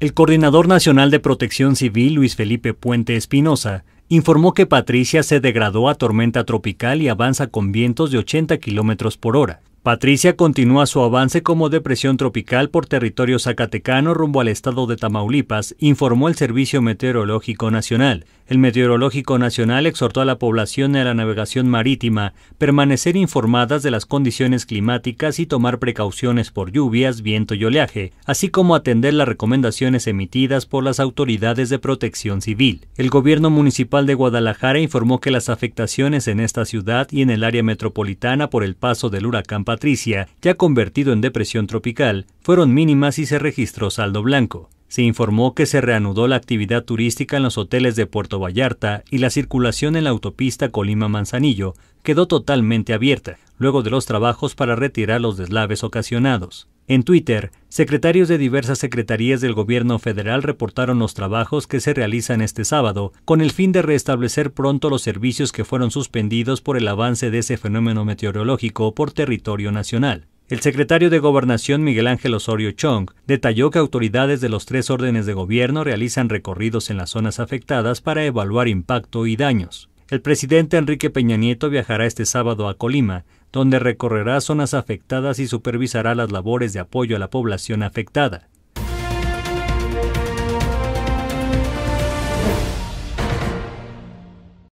El coordinador nacional de protección civil, Luis Felipe Puente Espinosa, informó que Patricia se degradó a tormenta tropical y avanza con vientos de 80 kilómetros por hora. Patricia continúa su avance como depresión tropical por territorio zacatecano rumbo al estado de Tamaulipas, informó el Servicio Meteorológico Nacional. El Meteorológico Nacional exhortó a la población y a la navegación marítima permanecer informadas de las condiciones climáticas y tomar precauciones por lluvias, viento y oleaje, así como atender las recomendaciones emitidas por las autoridades de protección civil. El gobierno municipal de Guadalajara informó que las afectaciones en esta ciudad y en el área metropolitana por el paso del huracán Patricia, ya convertido en depresión tropical, fueron mínimas y se registró saldo blanco. Se informó que se reanudó la actividad turística en los hoteles de Puerto Vallarta y la circulación en la autopista Colima-Manzanillo quedó totalmente abierta, luego de los trabajos para retirar los deslaves ocasionados. En Twitter, secretarios de diversas secretarías del gobierno federal reportaron los trabajos que se realizan este sábado, con el fin de restablecer pronto los servicios que fueron suspendidos por el avance de ese fenómeno meteorológico por territorio nacional. El secretario de Gobernación Miguel Ángel Osorio Chong detalló que autoridades de los tres órdenes de gobierno realizan recorridos en las zonas afectadas para evaluar impacto y daños. El presidente Enrique Peña Nieto viajará este sábado a Colima, donde recorrerá zonas afectadas y supervisará las labores de apoyo a la población afectada.